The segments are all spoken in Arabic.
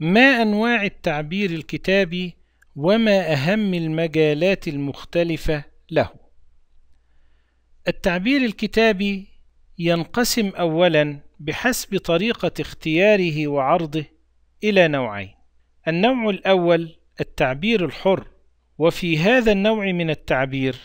ما أنواع التعبير الكتابي وما أهم المجالات المختلفة له؟ التعبير الكتابي ينقسم أولاً بحسب طريقة اختياره وعرضه إلى نوعين. النوع الأول التعبير الحر، وفي هذا النوع من التعبير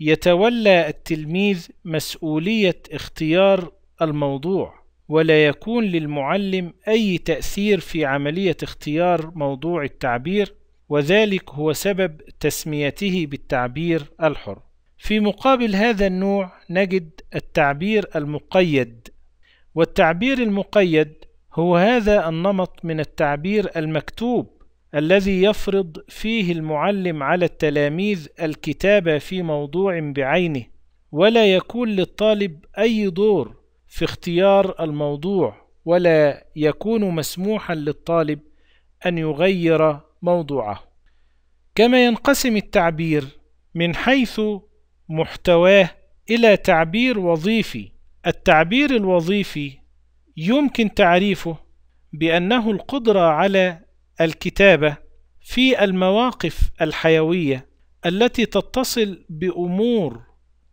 يتولى التلميذ مسؤولية اختيار الموضوع ولا يكون للمعلم أي تأثير في عملية اختيار موضوع التعبير وذلك هو سبب تسميته بالتعبير الحر في مقابل هذا النوع نجد التعبير المقيد والتعبير المقيد هو هذا النمط من التعبير المكتوب الذي يفرض فيه المعلم على التلاميذ الكتابة في موضوع بعينه ولا يكون للطالب أي دور في اختيار الموضوع ولا يكون مسموحا للطالب أن يغير موضوعه كما ينقسم التعبير من حيث محتواه إلى تعبير وظيفي التعبير الوظيفي يمكن تعريفه بأنه القدرة على الكتابة في المواقف الحيوية التي تتصل بأمور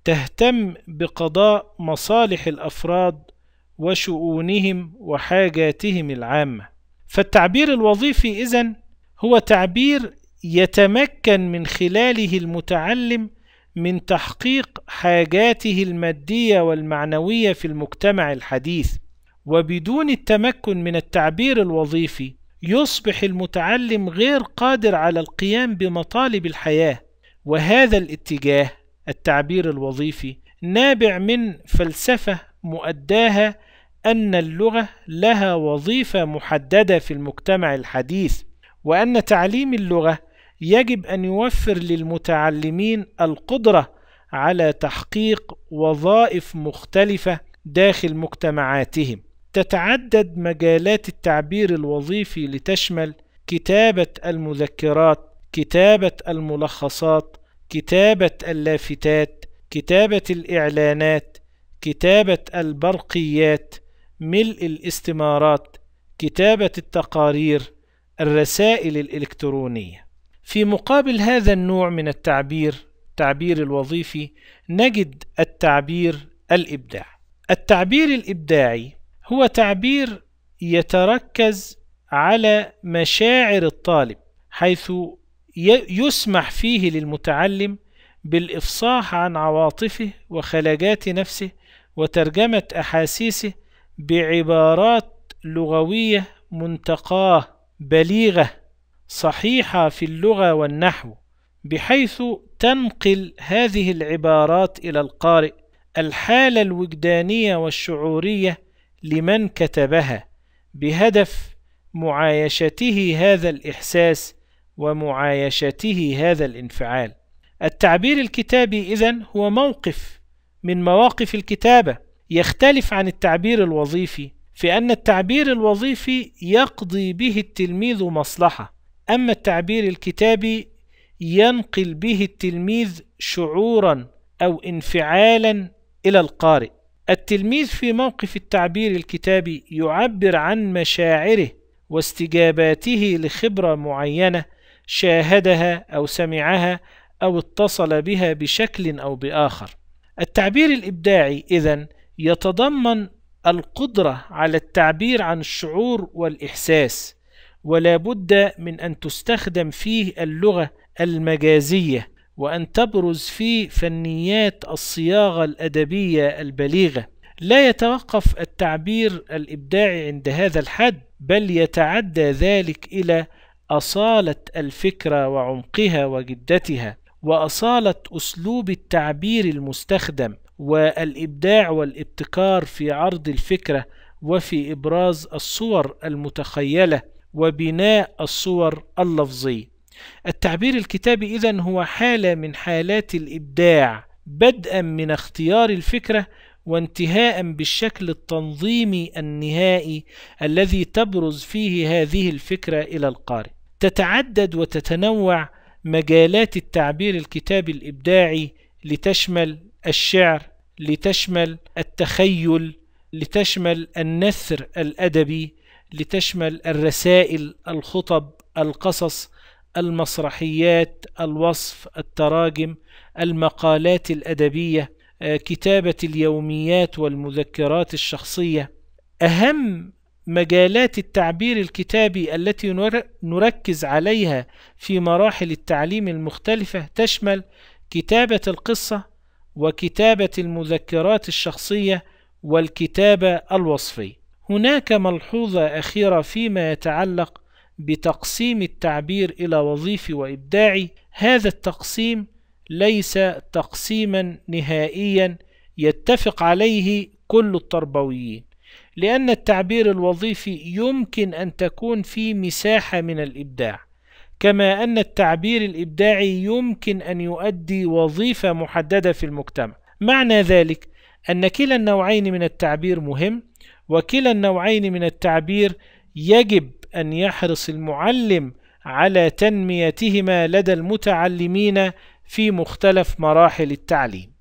تهتم بقضاء مصالح الافراد وشؤونهم وحاجاتهم العامه فالتعبير الوظيفي اذن هو تعبير يتمكن من خلاله المتعلم من تحقيق حاجاته الماديه والمعنويه في المجتمع الحديث وبدون التمكن من التعبير الوظيفي يصبح المتعلم غير قادر على القيام بمطالب الحياه وهذا الاتجاه التعبير الوظيفي نابع من فلسفة مؤداها أن اللغة لها وظيفة محددة في المجتمع الحديث وأن تعليم اللغة يجب أن يوفر للمتعلمين القدرة على تحقيق وظائف مختلفة داخل مجتمعاتهم تتعدد مجالات التعبير الوظيفي لتشمل كتابة المذكرات كتابة الملخصات كتابة اللافتات كتابة الإعلانات كتابة البرقيات ملء الاستمارات كتابة التقارير الرسائل الإلكترونية في مقابل هذا النوع من التعبير التعبير الوظيفي نجد التعبير الإبداع التعبير الإبداعي هو تعبير يتركز على مشاعر الطالب حيث يسمح فيه للمتعلم بالإفصاح عن عواطفه وخلاجات نفسه وترجمة أحاسيسه بعبارات لغوية منتقاه بليغة صحيحة في اللغة والنحو بحيث تنقل هذه العبارات إلى القارئ الحالة الوجدانية والشعورية لمن كتبها بهدف معايشته هذا الإحساس ومعايشته هذا الانفعال التعبير الكتابي إذن هو موقف من مواقف الكتابة يختلف عن التعبير الوظيفي في أن التعبير الوظيفي يقضي به التلميذ مصلحة أما التعبير الكتابي ينقل به التلميذ شعورا أو انفعالا إلى القارئ التلميذ في موقف التعبير الكتابي يعبر عن مشاعره واستجاباته لخبرة معينة شاهدها أو سمعها أو اتصل بها بشكل أو بآخر. التعبير الإبداعي إذا يتضمن القدرة على التعبير عن الشعور والإحساس، ولا بد من أن تستخدم فيه اللغة المجازية، وأن تبرز فيه فنيات الصياغة الأدبية البليغة. لا يتوقف التعبير الإبداعي عند هذا الحد، بل يتعدى ذلك إلى أصالة الفكرة وعمقها وجدتها وأصالة أسلوب التعبير المستخدم والإبداع والابتكار في عرض الفكرة وفي إبراز الصور المتخيلة وبناء الصور اللفظية التعبير الكتابي إذا هو حالة من حالات الإبداع بدءا من اختيار الفكرة وانتهاء بالشكل التنظيمي النهائي الذي تبرز فيه هذه الفكرة إلى القارئ تتعدد وتتنوع مجالات التعبير الكتابي الابداعي لتشمل الشعر لتشمل التخيل لتشمل النثر الادبي لتشمل الرسائل الخطب القصص المسرحيات الوصف التراجم المقالات الادبيه آه، كتابه اليوميات والمذكرات الشخصيه اهم مجالات التعبير الكتابي التي نركز عليها في مراحل التعليم المختلفة تشمل كتابة القصة وكتابة المذكرات الشخصية والكتابة الوصفية. هناك ملحوظة أخيرة فيما يتعلق بتقسيم التعبير إلى وظيفي وإبداعي، هذا التقسيم ليس تقسيما نهائيا يتفق عليه كل التربويين، لأن التعبير الوظيفي يمكن أن تكون في مساحة من الإبداع، كما أن التعبير الإبداعي يمكن أن يؤدي وظيفة محددة في المجتمع. معنى ذلك أن كلا النوعين من التعبير مهم، وكلا النوعين من التعبير يجب أن يحرص المعلم على تنميتهما لدى المتعلمين في مختلف مراحل التعليم.